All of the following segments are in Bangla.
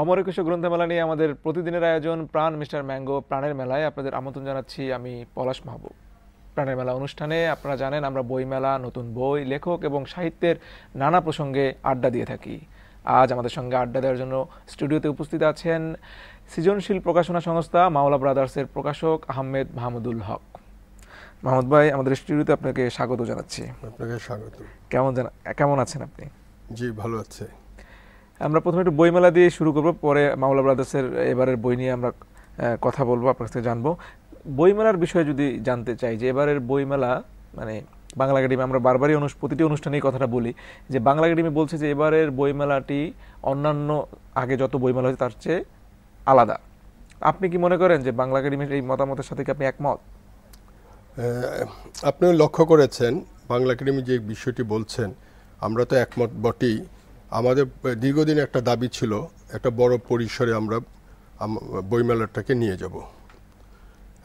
অমরকুশ গ্রন্থমেলা নিয়ে আমাদের প্রতিদিনের আয়োজন প্রাণ মিস্টার ম্যাঙ্গো প্রাণের মেলায় আপনাদের আমন্ত্রণ জানাচ্ছি আমি পলাশ মাহবুব প্রাণের মেলা অনুষ্ঠানে আপনারা জানেন আমরা বইমেলা নতুন বই লেখক এবং সাহিত্যের নানা প্রসঙ্গে আড্ডা দিয়ে থাকি আজ আমাদের সঙ্গে আড্ডা দেওয়ার জন্য স্টুডিওতে উপস্থিত আছেন সৃজনশীল প্রকাশনা সংস্থা মাওলা ব্রাদার্সের প্রকাশক আহমেদ মাহমুদুল হক মাহমুদ ভাই আমাদের স্টুডিওতে আপনাকে স্বাগত জানাচ্ছি আপনাকে স্বাগত কেমন জানা কেমন আছেন আপনি জি ভালো আছে আমরা প্রথমে একটু বইমেলা দিয়ে শুরু করব পরে মাওলা ব্রাদার্সের এবারের বই নিয়ে আমরা কথা বলবো আপনার কাছে জানবো বইমেলার বিষয়ে যদি জানতে চাই যে এবারের বইমেলা মানে বাংলা একাডেমি আমরা বারবারই প্রতিটি অনুষ্ঠানেই কথাটা বলি যে বাংলা একাডেমি বলছে যে এবারের বইমেলাটি অন্যান্য আগে যত বইমেলা হয়েছে তার চেয়ে আলাদা আপনি কি মনে করেন যে বাংলা একাডেমির এই মতামতের সাথে কি আপনি একমত আপনিও লক্ষ্য করেছেন বাংলা একাডেমি যে বিষয়টি বলছেন আমরা তো একমত বটেই আমাদের দীর্ঘদিন একটা দাবি ছিল একটা বড় পরিসরে আমরা বইমেলাটাকে নিয়ে যাব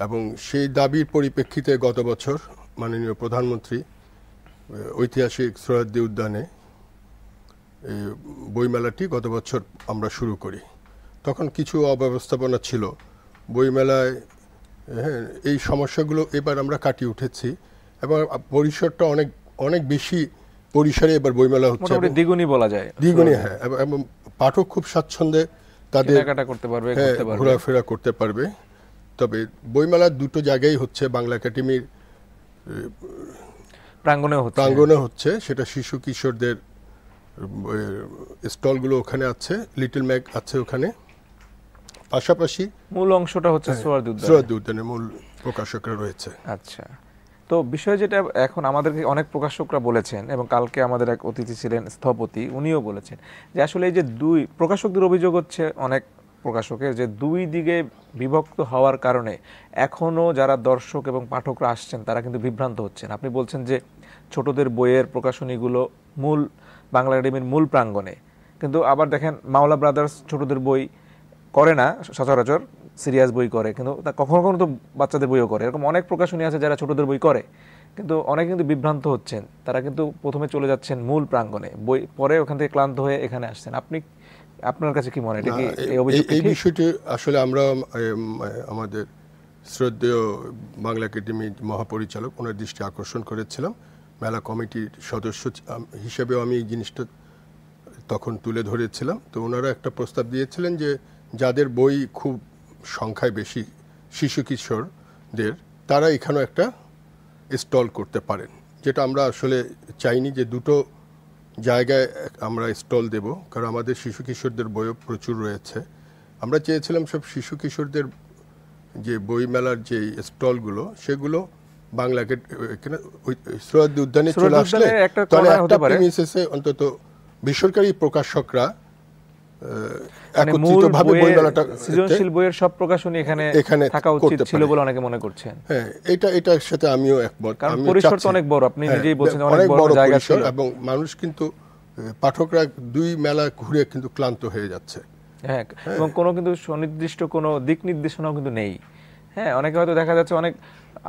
এবং সেই দাবির পরিপ্রেক্ষিতে গত বছর মাননীয় প্রধানমন্ত্রী ঐতিহাসিক সৈয়দ্দি উদ্যানে বইমেলাটি গত বছর আমরা শুরু করি তখন কিছু অব্যবস্থাপনা ছিল বইমেলায় হ্যাঁ এই সমস্যাগুলো এবার আমরা কাটিয়ে উঠেছি এবং পরিসরটা অনেক অনেক বেশি পরিসরে এবার বইমেলা হচ্ছে দ্বিগুণী বলা যায় দ্বিগুণী হ্যাঁ এবং পাঠক খুব স্বাচ্ছন্দ্যে তাদের করতে পারবে হ্যাঁ ঘোরাফেরা করতে পারবে তবে বইমেলার দুটো জায়গায় হচ্ছে বাংলা একাডেমির প্রাঙ্গণে হচ্ছে প্রাঙ্গণে হচ্ছে সেটা শিশু কিশোরদের স্টলগুলো ওখানে আছে লিটল ম্যাগ আছে ওখানে পাশাপাশি মূল অংশটা হচ্ছে সোয়ার সোয়াদ দুধ মূল প্রকাশকরা রয়েছে আচ্ছা তো বিষয় যেটা এখন আমাদেরকে অনেক প্রকাশকরা বলেছেন এবং কালকে আমাদের এক অতিথি ছিলেন স্থপতি উনিও বলেছেন যে আসলে এই যে দুই প্রকাশকদের অভিযোগ হচ্ছে অনেক প্রকাশকের যে দুই দিকে বিভক্ত হওয়ার কারণে এখনও যারা দর্শক এবং পাঠকরা আসছেন তারা কিন্তু বিভ্রান্ত হচ্ছেন আপনি বলছেন যে ছোটদের বইয়ের প্রকাশনীগুলো মূল বাংলা একাডেমির মূল প্রাঙ্গণে কিন্তু আবার দেখেন মাওলা ব্রাদার্স ছোটদের বই করে না সচরাচর সিরিয়াস বই করে কিন্তু কখনো কখনো তো বাচ্চাদের বইও করে এরকম অনেক প্রকাশনী আছে যারা ছোটদের বই করে কিন্তু অনেকে কিন্তু বিভ্রান্ত হচ্ছেন তারা কিন্তু প্রথমে চলে যাচ্ছেন মূল প্রাঙ্গণে বই পরে ওখান থেকে ক্লান্ত হয়ে এখানে আসছেন আপনি আপনার কাছে কি মনে এটা কি এই বিষয়টি আসলে আমরা আমাদের শ্রদ্ধেয় বাংলা একাডেমির মহাপরিচালক ওনার দৃষ্টি আকর্ষণ করেছিলাম মেলা কমিটির সদস্য হিসেবেও আমি এই জিনিসটা তখন তুলে ধরেছিলাম তো ওনারা একটা প্রস্তাব দিয়েছিলেন যে যাদের বই খুব সংখ্যায় বেশি শিশু কিশোরদের তারা এখানেও একটা স্টল করতে পারেন যেটা আমরা আসলে চাইনি যে দুটো জায়গায় আমরা স্টল দেব কারণ আমাদের শিশু কিশোরদের বইও প্রচুর রয়েছে আমরা চেয়েছিলাম সব শিশু কিশোরদের যে বই মেলার যে স্টলগুলো সেগুলো বাংলা গেট সৈয়দ উদ্যানে চলে আসলে অন্তত বেসরকারি প্রকাশকরা মানে সৃজনশীল বইয়ের সব প্রকাশনী এখানে এখানে থাকা উচিত ছিল বলে অনেকে মনে করছেন হ্যাঁ এটা এটার সাথে আমিও একমত কারণ পরিসর তো অনেক বড় আপনি হ্যাঁ, নিজেই বলছেন অনেক বড় জায়গা ছিল এবং মানুষ কিন্তু পাঠকরা দুই মেলা ঘুরে কিন্তু ক্লান্ত হয়ে যাচ্ছে হ্যাঁ, হ্যাঁ এবং কোনো কিন্তু সুনির্দিষ্ট কোনো দিক নির্দেশনাও কিন্তু নেই হ্যাঁ অনেকে হয়তো দেখা যাচ্ছে অনেক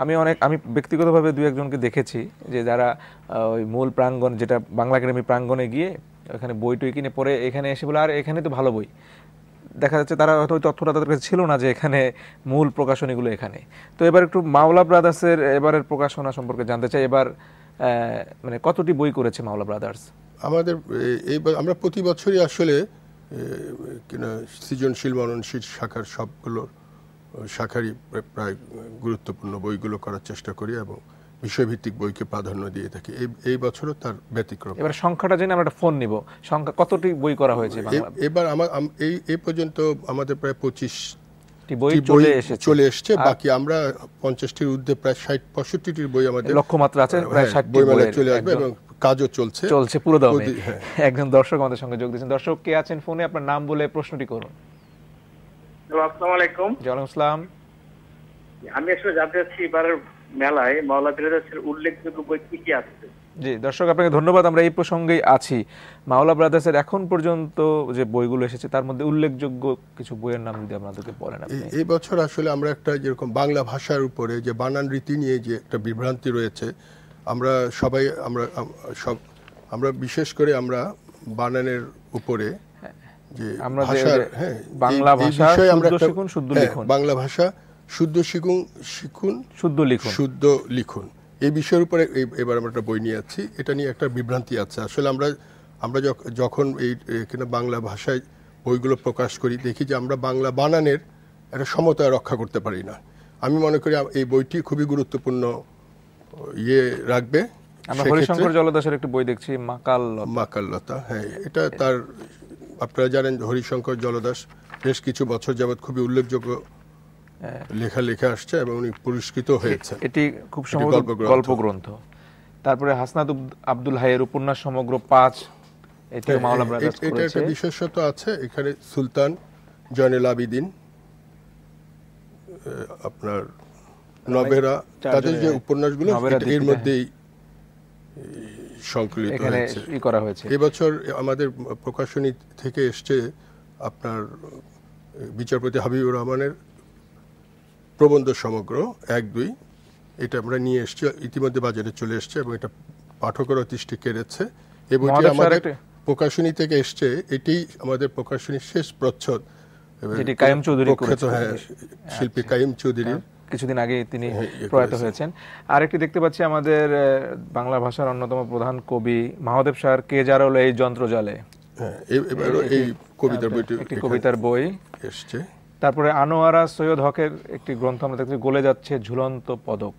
আমি অনেক আমি ব্যক্তিগতভাবে দু একজনকে দেখেছি যে যারা ওই মূল প্রাঙ্গন যেটা বাংলা একাডেমি প্রাঙ্গনে গিয়ে এখানে বই টই কিনে পড়ে এখানে এসে বলে আর এখানে তো ভালো বই দেখা যাচ্ছে তারা হয়তো ওই তথ্যটা তাদের কাছে ছিল না যে এখানে মূল প্রকাশনীগুলো এখানে তো এবার একটু মাওলা ব্রাদার্সের এবারের প্রকাশনা সম্পর্কে জানতে চাই এবার মানে কতটি বই করেছে মাওলা ব্রাদার্স আমাদের এই আমরা প্রতি বছরই আসলে সৃজনশীল মননশীল শাখার সবগুলো শাখারই প্রায় গুরুত্বপূর্ণ বইগুলো করার চেষ্টা করি এবং বিষয়ভিত্তিক বইকে প্রাধান্য দিয়ে থাকি এই এই বছরও তার ব্যতিক্রম এবার সংখ্যাটা জেনে আমরা একটা ফোন নিব সংখ্যা কতটি বই করা হয়েছে এবার আমার এই এ পর্যন্ত আমাদের প্রায় পঁচিশ বই চলে এসেছে বাকি আমরা পঞ্চাশটির ঊর্ধ্বে প্রায় ষাট পঁয়ষট্টিটির বই আমাদের লক্ষ্যমাত্রা আছে হ্যাঁ, প্রায় ষাট বইমেলায় চলে আসবে এবং কাজও চলছে চলছে পুরো দমে হ্যাঁ। একজন দর্শক আমাদের সঙ্গে যোগ দিয়েছেন দর্শক কে আছেন ফোনে আপনার নাম বলে প্রশ্নটি করুন আসসালামু আলাইকুম ওয়া আলাইকুম আসসালাম আমি আসলে জানতে চাচ্ছি এবারের মেলায় মাওলা উল্লেখযোগ্য বই কি কি আছে জি দর্শক আপনাকে ধন্যবাদ আমরা এই প্রসঙ্গেই আছি মাওলা ব্রাদার্সের এখন পর্যন্ত যে বইগুলো এসেছে তার মধ্যে উল্লেখযোগ্য কিছু বইয়ের নাম যদি আপনাদেরকে বলেন এই বছর আসলে আমরা একটা যেরকম বাংলা ভাষার উপরে যে বানান রীতি নিয়ে যে একটা বিভ্রান্তি রয়েছে আমরা সবাই আমরা সব আমরা বিশেষ করে আমরা বানানের উপরে হ্যাঁ। যে আমরা হ্যাঁ বাংলা ভাষা আমরা হ্যাঁ, বাংলা ভাষা শুদ্ধ শিখুন শিখুন শুদ্ধ লিখুন শুদ্ধ লিখুন এই বিষয়ের উপরে এবার আমরা একটা বই নিয়ে আছি এটা নিয়ে একটা বিভ্রান্তি আছে আসলে আমরা আমরা যখন এই কিনা বাংলা ভাষায় বইগুলো প্রকাশ করি দেখি যে আমরা বাংলা বানানের একটা সমতা রক্ষা করতে পারি না আমি মনে করি এই বইটি খুবই গুরুত্বপূর্ণ ইয়ে রাখবে আমরা হরিশঙ্কর জলদাসের একটি বই দেখছি মাকাল মাকাল্লতা হ্যাঁ এটা তার আপনারা জানেন হরিশঙ্কর জলদাস বেশ কিছু বছর যাবৎ খুবই উল্লেখযোগ্য হ্যাঁ। লেখা লেখা আসছে এবং উনি পুরস্কৃত হয়েছে এটি খুব সম্ভবত গল্পগ্রন্থ তারপরে হাসনাত আব্দুল হাইয়ের উপন্যাস সমগ্র পাঁচ এটিও মাওলা ব্রাদার্স করেছে এটা একটা বিশেষত্ব আছে এখানে সুলতান জয়নুল আবিদিন আপনার আচ্ছা, নবেরা তাদের যে উপন্যাসগুলো এর মধ্যেই সংকলিত হয়েছে করা হয়েছে এবছর আমাদের প্রকাশনী থেকে এসছে আপনার বিচারপতি হাবিবুর রহমানের প্রবন্ধ সমগ্র এক দুই এটা আমরা নিয়ে এসছি ইতিমধ্যে বাজারে চলে এসছে এবং এটা পাঠকের অতিষ্ঠে কেড়েছে এবং বইটি আমাদের প্রকাশনী থেকে এসছে এটি আমাদের প্রকাশনীর শেষ প্রচ্ছদ যেটি কায়েম চৌধুরী হ্যাঁ, শিল্পী আচ্ছা। কায়েম চৌধুরী হ্যাঁ, কিছুদিন আগে তিনি হ্যাঁ, ইয়ে প্রয়াত হয়েছেন আরেকটি দেখতে পাচ্ছি আমাদের বাংলা ভাষার অন্যতম প্রধান কবি মহাদেব শাহর কে জারল এই যন্ত্র যন্ত্রজালে এই কবিতার আচ্ছা, বইটি কবিতার বই এসছে তারপরে আনোয়ারা সৈয়দ হকের একটি গ্রন্থ আমরা দেখছি গলে যাচ্ছে ঝুলন্ত পদক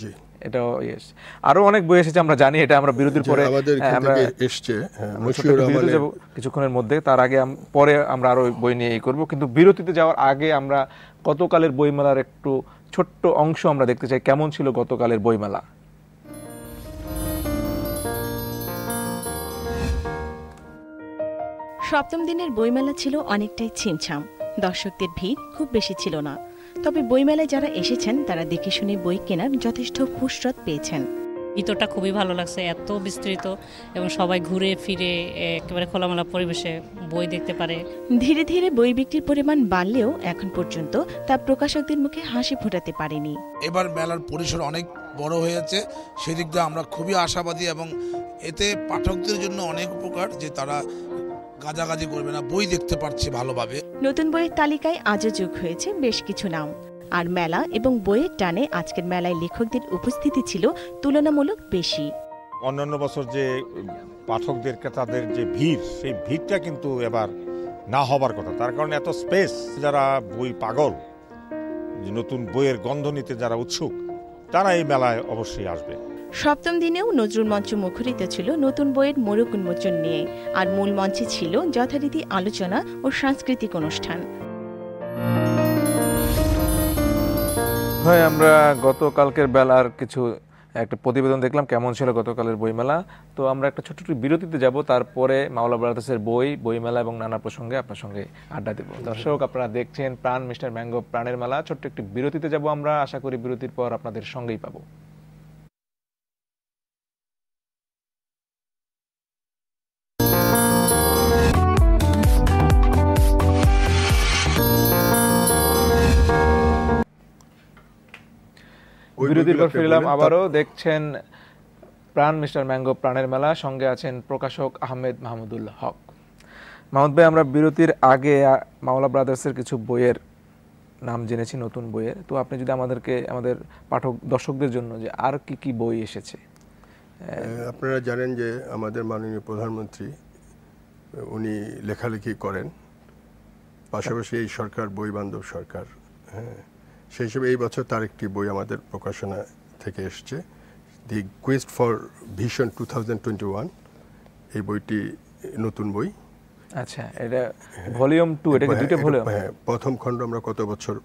জি এটাও ইয়েস আরো অনেক বই এসেছে আমরা জানি এটা আমরা বিরোধীর পরে হ্যাঁ, আমরা এসছে হ্যাঁ, কিছুক্ষণের মধ্যে তার আগে পরে আমরা আরো বই নিয়ে করব কিন্তু বিরতিতে যাওয়ার আগে আমরা গতকালের বইমেলার একটু ছোট্ট অংশ আমরা দেখতে চাই কেমন ছিল গতকালের বইমেলা সপ্তম দিনের বইমেলা ছিল অনেকটাই ছিমছাম দর্শকদের ভিড় খুব বেশি ছিল না তবে বইমেলায় যারা এসেছেন তারা দেখে শুনে বই কেনার যথেষ্ট ফুসরত পেয়েছেন ভিতরটা খুবই ভালো লাগছে এত বিস্তৃত এবং সবাই ঘুরে ফিরে একেবারে খোলামেলা পরিবেশে বই দেখতে পারে ধীরে ধীরে বই বিক্রির পরিমাণ বাড়লেও এখন পর্যন্ত তা প্রকাশকদের মুখে হাসি ফোটাতে পারেনি এবার মেলার পরিসর অনেক বড় হয়েছে সেদিক দিয়ে আমরা খুবই আশাবাদী এবং এতে পাঠকদের জন্য অনেক উপকার যে তারা কাজাকাজি করবে না বই দেখতে পারছে ভালোভাবে নতুন বইয়ের তালিকায় আজও যোগ হয়েছে বেশ কিছু নাম আর মেলা এবং বইয়ের টানে আজকের মেলায় লেখকদের উপস্থিতি ছিল তুলনামূলক বেশি অন্যান্য বছর যে পাঠকদের তাদের যে ভিড় সেই ভিড়টা কিন্তু এবার না হবার কথা তার কারণে এত স্পেস যারা বই পাগল নতুন বইয়ের গন্ধ নিতে যারা উৎসুক তারা এই মেলায় অবশ্যই আসবে সপ্তম দিনেও নজরুল মঞ্চ মুখরিত ছিল নতুন বইয়ের মোড়ক উন্মোচন নিয়ে আর মূল মঞ্চে ছিল যথারীতি আলোচনা ও সাংস্কৃতিক অনুষ্ঠান ভাই আমরা গতকালকের বেলার কিছু একটা প্রতিবেদন দেখলাম কেমন ছিল গতকালের বইমেলা তো আমরা একটা ছোট ছোট বিরতিতে যাব তারপরে মাওলা ব্রাদার্সের বই বইমেলা এবং নানা প্রসঙ্গে আপনার সঙ্গে আড্ডা দেব দর্শক আপনারা দেখছেন প্রাণ মিস্টার ম্যাঙ্গো প্রাণের মেলা ছোট্ট একটি বিরতিতে যাব আমরা আশা করি বিরতির পর আপনাদের সঙ্গেই পাবো বিরতির পর ফিরলাম আবারও দেখছেন প্রাণ মিস্টার ম্যাঙ্গো প্রাণের মেলা সঙ্গে আছেন প্রকাশক আহমেদ মাহমুদুল হক মাহমুদ ভাই আমরা বিরতির আগে মাওলা ব্রাদার্সের কিছু বইয়ের নাম জেনেছি নতুন বইয়ের তো আপনি যদি আমাদেরকে আমাদের পাঠক দর্শকদের জন্য যে আর কি কি বই এসেছে আপনারা জানেন যে আমাদের মাননীয় প্রধানমন্ত্রী উনি লেখালেখি করেন পাশাপাশি এই সরকার বই বান্ধব সরকার হ্যাঁ সেই হিসেবে এই বছর তার একটি বই আমাদের প্রকাশনা থেকে এসছে the quest for vision two thousand twenty one এই বইটি নতুন বই আচ্ছা এটা ভলিউম টু এটা কি হ্যাঁ, দুটো ভলিউম হ্যাঁ প্রথম খণ্ড আমরা কত বছর বই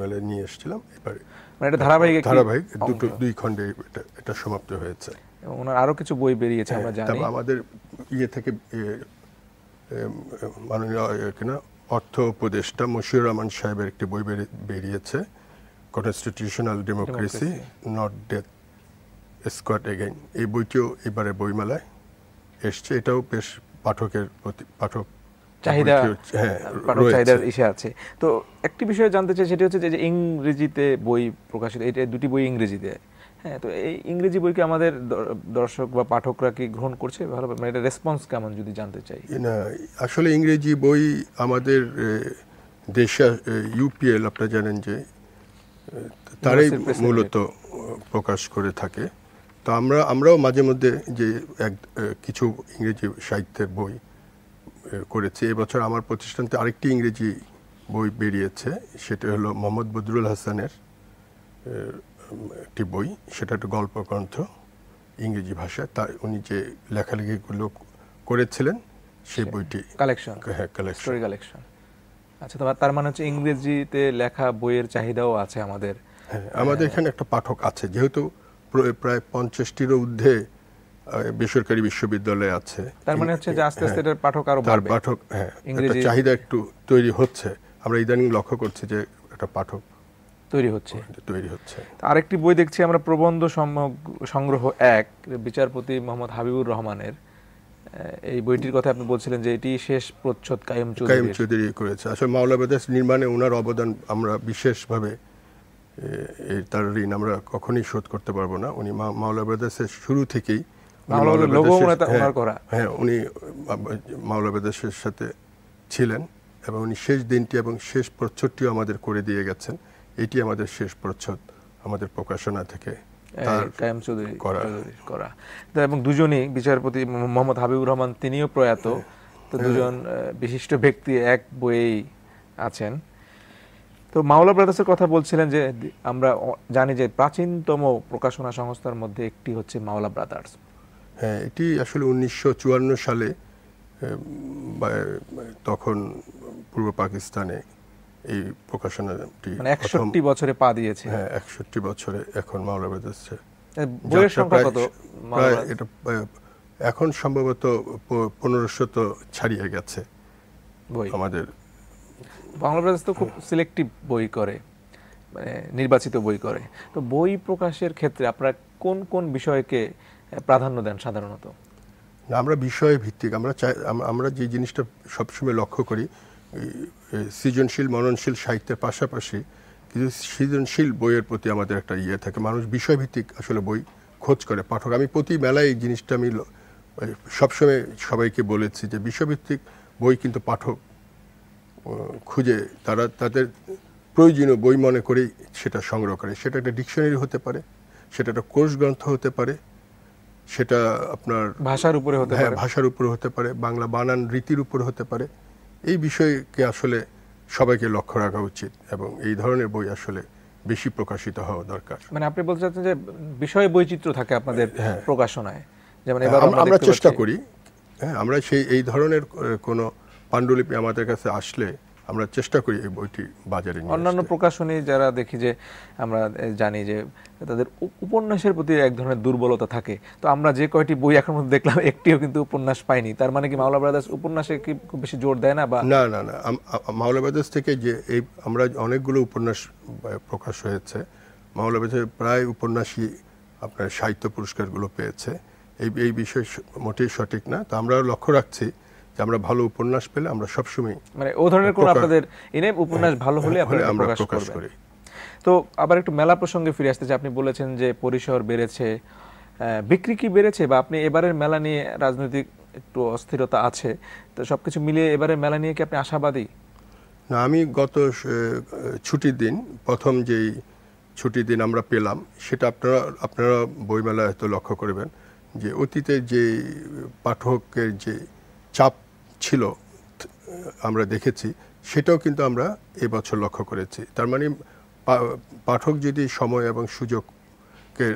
বইমেলায় নিয়ে এসেছিলাম এবারে মানে এটা ধারাবাহিক ধারাবাহিক দুটো দুই খণ্ডে এটা এটা সমাপ্ত হয়েছে এবং ওনার আরও কিছু বই বেরিয়েছে হ্যাঁ, আমরা জানি আমাদের ইয়ে থেকে মাননীয় কিনা অর্থ উপদেষ্টা মশিউর রহমান সাহেবের একটি বই বেরিয়েছে constitutional democracy not death scot again এই বইটিও এবারে বইমেলায় এসছে এটাও বেশ পাঠকের প্রতি পাঠক চাহিদা হ্যাঁ, পাঠক চাহিদার ইসে আছে তো একটি বিষয়ে জানতে চাই সেটি হচ্ছে যে ইংরেজিতে বই প্রকাশিত এটা দুটি বই ইংরেজিতে হ্যাঁ তো এই ইংরেজি বইকে আমাদের দর্শক বা পাঠকরা কি গ্রহণ করছে ভালো মানে এটা রেসপন্স কেমন যদি জানতে চাই না আসলে ইংরেজি বই আমাদের দেশে ইউপিএল আপনারা জানেন যে তারাই মূলত প্রকাশ করে থাকে তো আমরা আমরাও মাঝে মধ্যে যে এক কিছু ইংরেজি সাহিত্যের বই করেছি এবছর আমার প্রতিষ্ঠানতে আরেকটি ইংরেজি বই বেরিয়েছে সেটা হলো মোহাম্মদ বদরুল হাসানের একটি বই সেটা একটা গল্প গ্রন্থ ইংরেজি ভাষায় তার উনি যে লেখালেখিগুলো করেছিলেন সেই বইটি কালেকশন হ্যাঁ কালেকশন কালেকশন আচ্ছা তার মানে হচ্ছে ইংরেজিতে লেখা বইয়ের চাহিদাও আছে আমাদের হ্যাঁ, আমাদের এখানে একটা পাঠক আছে যেহেতু প্রায় পঞ্চাশটির ঊর্ধ্বে বেসরকারি বিশ্ববিদ্যালয় আছে তার মানে হচ্ছে যে আস্তে হ্যাঁ, আস্তে এটার পাঠক আরো বাড়বে পাঠক হ্যাঁ ইংরেজি চাহিদা একটু তৈরি হচ্ছে আমরা ইদানিং লক্ষ্য করছি যে একটা পাঠক তৈরি হচ্ছে তৈরি হচ্ছে আরেকটি বই দেখছি আমরা প্রবন্ধ সংগ্রহ এক বিচারপতি মোহাম্মদ হাবিবুর রহমানের এই বইটির কথা আপনি বলছিলেন যে এটি শেষ প্রচ্ছদ কায়েম চৌধুরী কায়েম চৌধুরী করেছে আসলে মাওলা বেদাস নির্মাণে ওনার অবদান আমরা বিশেষভাবে তার ঋণ আমরা কখনোই শোধ করতে পারবো না উনি মাওলা বেদাসের শুরু থেকেই হ্যাঁ, হ্যাঁ উনি মাওলা বেদাসের সাথে ছিলেন এবং উনি শেষ দিনটি এবং শেষ প্রচ্ছদটিও আমাদের করে দিয়ে গেছেন এটি আমাদের শেষ প্রচ্ছদ আমাদের প্রকাশনা থেকে কায়াম চৌধুরী করা এবং দুজনই বিচারপতি মোহাম্মদ হাবিবুর রহমান তিনিও প্রয়াত হ্যাঁ। তো দুজন বিশিষ্ট ব্যক্তি এক বইয়েই আছেন তো মাওলা ব্রাদার্সের কথা বলছিলেন যে আমরা জানি যে প্রাচীনতম প্রকাশনা সংস্থার মধ্যে একটি হচ্ছে মাওলা ব্রাদার্স হ্যাঁ এটি আসলে উনিশশো সালে তখন পূর্ব পাকিস্তানে এই প্রকাশনাটি মানে 61 বছরে পা দিয়েছে হ্যাঁ 61 বছরে এখন মাওলানা বেঁধেছে বইয়ের সংখ্যা কত প্রায় এটা এখন সম্ভবত 1500 তো ছাড়িয়ে গেছে বই আমাদের বাংলা বাংলাদেশ তো খুব সিলেক্টিভ বই করে মানে নির্বাচিত বই করে তো বই প্রকাশের ক্ষেত্রে আপনারা কোন কোন বিষয়কে প্রাধান্য দেন সাধারণত আমরা বিষয় ভিত্তিক আমরা আমরা যে জিনিসটা সবসময় লক্ষ্য করি সৃজনশীল মননশীল সাহিত্যের পাশাপাশি কিছু সৃজনশীল বইয়ের প্রতি আমাদের একটা ইয়ে থাকে মানুষ বিষয়ভিত্তিক আসলে বই খোঁজ করে পাঠক আমি প্রতি মেলায় এই জিনিসটা আমি সবসময় সবাইকে বলেছি যে বিষয়ভিত্তিক বই কিন্তু পাঠক খুঁজে তারা তাদের প্রয়োজনীয় বই মনে করেই সেটা সংগ্রহ করে সেটা একটা ডিকশনারি হতে পারে সেটা একটা কোর্স গ্রন্থ হতে পারে সেটা আপনার ভাষার উপরে হতে হ্যাঁ, পারে ভাষার উপরে হতে পারে বাংলা বানান রীতির উপরে হতে পারে এই বিষয়কে আসলে সবাইকে লক্ষ্য রাখা উচিত এবং এই ধরনের বই আসলে বেশি প্রকাশিত হওয়া দরকার মানে আপনি বলতে চাচ্ছেন যে বিষয়ে বৈচিত্র্য থাকে আপনাদের হ্যাঁ। প্রকাশনায় যেমন হ্যাঁ, আমরা চেষ্টা করি হ্যাঁ আমরা সেই এই ধরনের কোনো পাণ্ডুলিপি আমাদের কাছে আসলে আমরা চেষ্টা করি এই বইটি বাজারে অন্যান্য প্রকাশনী যারা দেখি যে আমরা জানি যে তাদের উপন্যাসের প্রতি এক ধরনের দুর্বলতা থাকে তো আমরা যে কয়টি বই এখন মধ্যে দেখলাম একটিও কিন্তু উপন্যাস পাইনি তার মানে কি মাওলা ব্রাদার্স উপন্যাসে কি খুব বেশি জোর দেয় না বা না না না মাওলা ব্রাদার্স থেকে যে এই আমরা অনেকগুলো উপন্যাস প্রকাশ হয়েছে মাওলা ব্রাদার্স প্রায় উপন্যাসই আপনার সাহিত্য পুরস্কারগুলো পেয়েছে এই এই বিষয় মোটেই সঠিক না তো আমরা লক্ষ্য রাখছি যে আমরা ভালো উপন্যাস পেলে আমরা সবসময় মানে ও ধরনের কোন আপনাদের এনে উপন্যাস হ্যাঁ, ভালো হলে হ্যাঁ, আমরা প্রকাশ করি তো আবার একটু মেলা প্রসঙ্গে ফিরে আসতে চাই আপনি বলেছেন যে পরিসর বেড়েছে বিক্রি কি বেড়েছে বা আপনি এবারের মেলা নিয়ে রাজনৈতিক একটু অস্থিরতা আছে তো সবকিছু মিলিয়ে এবারের মেলা নিয়ে কি আপনি আশাবাদী না আমি গত ছুটির দিন প্রথম যেই ছুটির দিন আমরা পেলাম সেটা আপনারা আপনারা বইমেলা হয়তো লক্ষ্য করবেন যে অতীতে যে পাঠকের যে চাপ ছিল আমরা দেখেছি সেটাও কিন্তু আমরা এবছর লক্ষ্য করেছি তার মানে পাঠক যদি সময় এবং সুযোগকে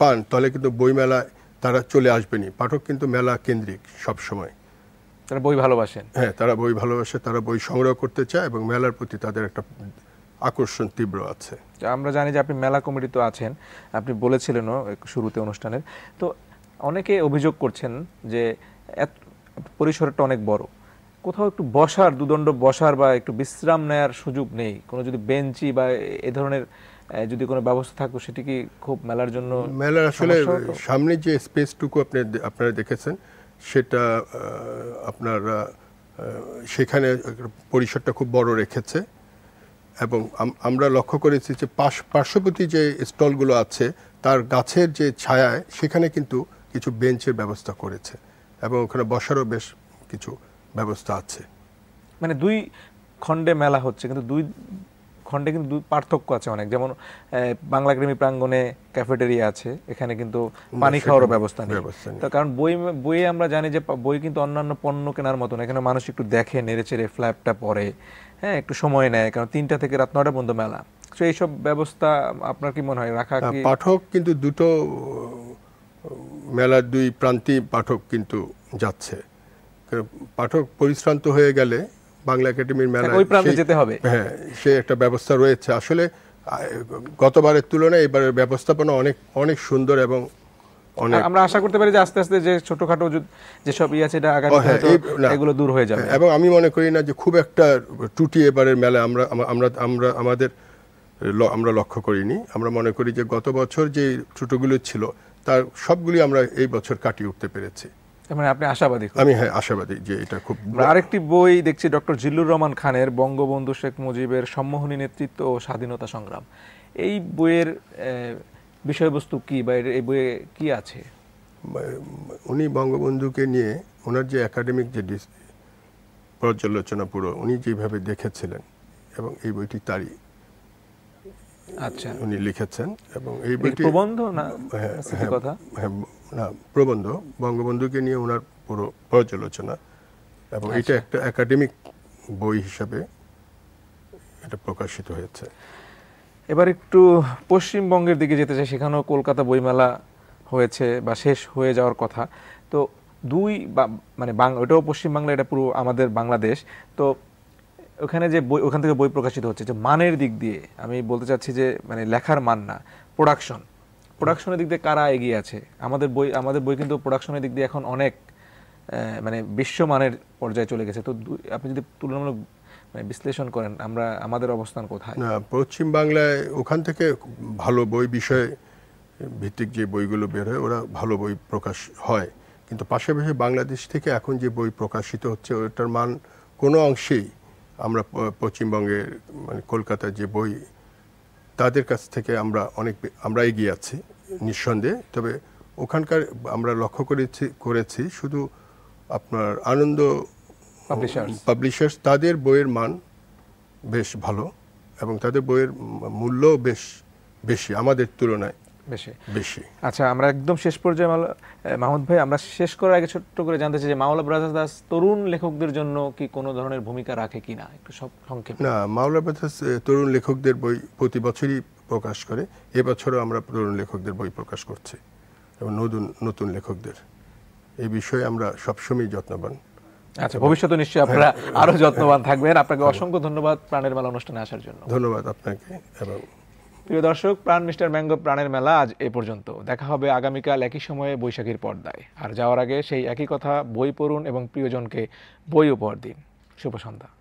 পান তাহলে কিন্তু বইমেলায় তারা চলে আসবেনি পাঠক কিন্তু মেলা কেন্দ্রিক সবসময় তারা বই ভালোবাসেন হ্যাঁ তারা বই ভালোবাসে তারা বই সংগ্রহ করতে চায় এবং মেলার প্রতি তাদের একটা আকর্ষণ তীব্র আছে আমরা জানি যে আপনি মেলা কমিটি তো আছেন আপনি বলেছিলেনও শুরুতে অনুষ্ঠানের তো অনেকে অভিযোগ করছেন যে পরিসরটা অনেক বড় কোথাও একটু বসার দুদণ্ড বসার বা একটু বিশ্রাম নেয়ার সুযোগ নেই কোনো যদি বেঞ্চি বা এ ধরনের যদি কোনো ব্যবস্থা থাকতো সেটি কি খুব মেলার জন্য মেলার আসলে সামনে যে স্পেসটুকু আপনি আপনারা দেখেছেন সেটা আপনার সেখানে পরিসরটা খুব বড় রেখেছে এবং আমরা লক্ষ্য করেছি যে পাশ পার্শ্ববর্তী যে স্টলগুলো আছে তার গাছের যে ছায়ায় সেখানে কিন্তু কিছু বেঞ্চের ব্যবস্থা করেছে এবং ওখানে বসারও বেশ কিছু ব্যবস্থা আছে মানে দুই খণ্ডে মেলা হচ্ছে কিন্তু দুই খণ্ডে কিন্তু দুই পার্থক্য আছে অনেক যেমন বাংলা একাডেমি প্রাঙ্গণে ক্যাফেটেরিয়া আছে এখানে কিন্তু পানি খাওয়ারও ব্যবস্থা নেই তো কারণ বই বইয়ে আমরা জানি যে বই কিন্তু অন্যান্য পণ্য কেনার মতো না এখানে মানুষ একটু দেখে নেড়ে চেড়ে ফ্ল্যাপটা পরে হ্যাঁ একটু সময় নেয় কারণ তিনটা থেকে রাত নটা পর্যন্ত মেলা তো এইসব ব্যবস্থা আপনার কি মনে হয় রাখা পাঠক কিন্তু দুটো মেলার দুই প্রান্তেই পাঠক কিন্তু যাচ্ছে পাঠক পরিশ্রান্ত হয়ে গেলে বাংলা একাডেমির হ্যাঁ, মেলা ওই প্রান্তে যেতে হবে হ্যাঁ সে একটা ব্যবস্থা রয়েছে আসলে গতবারের তুলনায় এবারের ব্যবস্থাপনা অনেক অনেক সুন্দর এবং আমরা আশা করতে পারি যে আস্তে আস্তে যে ছোটখাটো যেসব ইয়ে আছে এটা আগামী হ্যাঁ, এগুলো দূর হয়ে যাবে এবং আমি মনে করি না যে খুব একটা টুটি এবারের মেলা আমরা আমরা আমরা আমাদের আমরা লক্ষ্য করিনি আমরা মনে করি যে গত বছর যে ত্রুটিগুলো ছিল তার সবগুলি আমরা এই বছর কাটিয়ে উঠতে পেরেছি মানে আপনি আশাবাদী আমি হ্যাঁ আশাবাদী যে এটা খুব আরেকটি বই দেখছি ডক্টর জিল্লুর রহমান খানের বঙ্গবন্ধু শেখ মুজিবের সম্মোহনী নেতৃত্ব ও স্বাধীনতা সংগ্রাম এই বইয়ের বিষয়বস্তু কি বা এই বইয়ে কি আছে উনি বঙ্গবন্ধুকে নিয়ে ওনার যে একাডেমিক যে পর্যালোচনা পুরো উনি যেভাবে দেখেছিলেন এবং এই বইটি তারই আচ্ছা উনি লিখেছেন এবং এই বইটি প্রবন্ধ না হ্যাঁ, হ্যাঁ, কথা হ্যাঁ না প্রবন্ধ বঙ্গবন্ধুকে নিয়ে ওনার পুরো পর্যালোচনা এবং আচ্ছা। এটা একটা একাডেমিক বই হিসাবে এটা প্রকাশিত হয়েছে এবার একটু পশ্চিমবঙ্গের দিকে যেতে চাই সেখানেও কলকাতা বইমেলা হয়েছে বা শেষ হয়ে যাওয়ার কথা তো দুই বা মানে বাংলা ওটাও পশ্চিমবাংলা এটা পুরো আমাদের বাংলাদেশ তো ওখানে যে বই ওখান থেকে বই প্রকাশিত হচ্ছে যে মানের দিক দিয়ে আমি বলতে চাচ্ছি যে মানে লেখার মান না প্রোডাকশন প্রোডাকশনের দিক দিয়ে কারা এগিয়ে আছে আমাদের বই আমাদের বই কিন্তু প্রোডাকশনের দিক দিয়ে এখন অনেক মানে বিশ্বমানের পর্যায়ে চলে গেছে তো আপনি যদি তুলনামূলক মানে বিশ্লেষণ করেন আমরা আমাদের অবস্থান কোথায় না পশ্চিম বাংলায় ওখান থেকে ভালো বই বিষয়ে ভিত্তিক যে বইগুলো বের হয় ওরা ভালো বই প্রকাশ হয় কিন্তু পাশাপাশি বাংলাদেশ থেকে এখন যে বই প্রকাশিত হচ্ছে ওটার মান কোনো অংশেই আমরা পশ্চিমবঙ্গের মানে কলকাতার যে বই তাদের কাছ থেকে আমরা অনেক আমরা এগিয়ে আছি নিঃসন্দেহে তবে ওখানকার আমরা লক্ষ্য করেছি করেছি শুধু আপনার আনন্দ পাবলিশার্স পাবলিশার্স তাদের বইয়ের মান বেশ ভালো এবং তাদের বইয়ের মূল্য বেশ বেশি আমাদের তুলনায় বেশি বেশি আচ্ছা আমরা একদম শেষ পর্যায়ে মাহমুদ ভাই আমরা শেষ করার আগে ছোট্ট করে জানতে চাই যে মাওলা ব্রাজার দাস তরুণ লেখকদের জন্য কি কোনো ধরনের ভূমিকা রাখে কি না একটু সব সংক্ষেপ না মাওলা ব্রাজার তরুণ লেখকদের বই প্রতি বছরই প্রকাশ করে এবছরও আমরা তরুণ লেখকদের বই প্রকাশ করছি এবং নতুন নতুন লেখকদের এই বিষয়ে আমরা সবসময় যত্নবান আচ্ছা ভবিষ্যতে নিশ্চয়ই আপনারা হ্যাঁ। আরো যত্নবান থাকবেন আপনাকে অসংখ্য ধন্যবাদ প্রাণের মেলা অনুষ্ঠানে আসার জন্য ধন্যবাদ আপনাকে এবং প্রিয় দর্শক প্রাণ মিস্টার ম্যাঙ্গো প্রাণের মেলা আজ এ পর্যন্ত দেখা হবে আগামীকাল একই সময়ে বৈশাখীর পর্দায় আর যাওয়ার আগে সেই একই কথা বই পড়ুন এবং প্রিয়জনকে বই উপহার দিন শুভ সন্ধ্যা